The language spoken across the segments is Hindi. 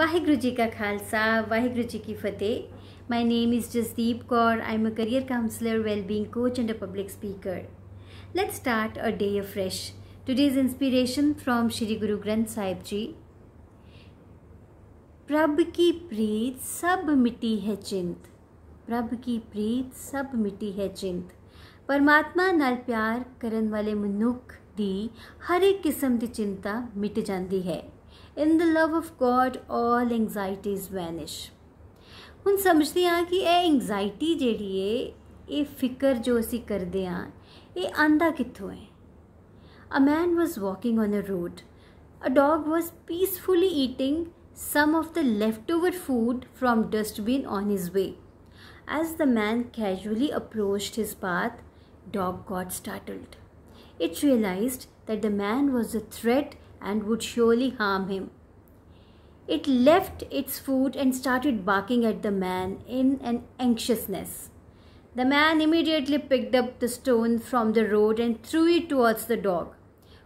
वाहिगुरु जी का खालसा वाहिगुरु जी की फतेह my name is Jasdeep Kaur I am a career counsellor wellbeing coach and a public speaker let's start a day fresh today's inspiration from Shri Guru Granth Sahib जी प्रभ की प्रीत सब मिट्टी है चिंत प्रभ की प्रीत सब मिट्टी है चिंत परमात्मा नाल प्यार करन वाले मनुख दी हर एक किस्म की चिंता मिट जाती है in the love of God all anxieties vanish हूँ समझते हैं कि यह एंगजाइटी जी है ये फिक्र जो अस करते हाँ ये आंदा कितों है a man was walking on a road a dog was peacefully eating some of the left over food from dustbin on his way as the man casually approached his path dog got startled its realise that the man was a threat and would surely harm him. It left its food and started barking at the man in an anxiousness. The man immediately picked up the stone from the road and threw it towards the dog.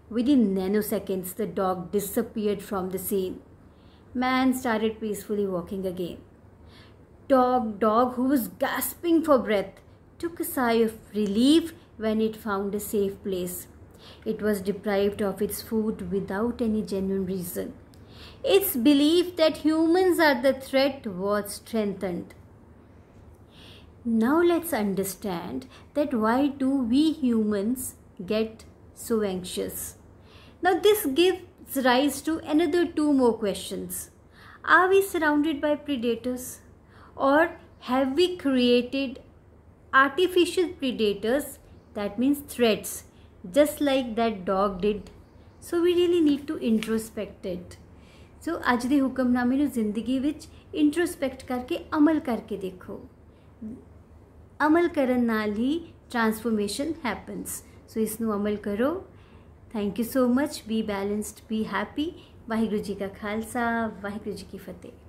Within nanoseconds, the dog disappeared from the scene. Man started peacefully walking again. Dog, dog, who was gasping for breath, took a sigh of relief when it found a safe place. It was deprived of its food without any genuine reason. Its belief that humans are the threat was strengthened. Now let's understand that why do we humans get so anxious? Now this gives rise to another two more questions. Are we surrounded by predators or have we created artificial predators that means threats just like that dog did so we really need to introspect it so ਅੱਜ ਦੇ ਹੁਕਮਨਾਮੇ ਨੂੰ ਜ਼ਿੰਦਗੀ ਵਿੱਚ ਇੰਟਰੋਸਪੈਕਟ ਕਰਕੇ ਅਮਲ ਕਰਕੇ ਦੇਖੋ ਅਮਲ ਕਰਨ ਨਾਲ ਹੀ ਟਰਾਂਸਫਰਮੇਸ਼ਨ ਹੈਪਨਸ ਸੋ ਇਸ ਨੂੰ ਅਮਲ ਕਰੋ thank you so much be balanced be happy Waheguru ji ਕਾ ਖਾਲਸਾ ਵਾਹਿਗੁਰੂ ਜੀ ਕੀ ਫਤਿਹ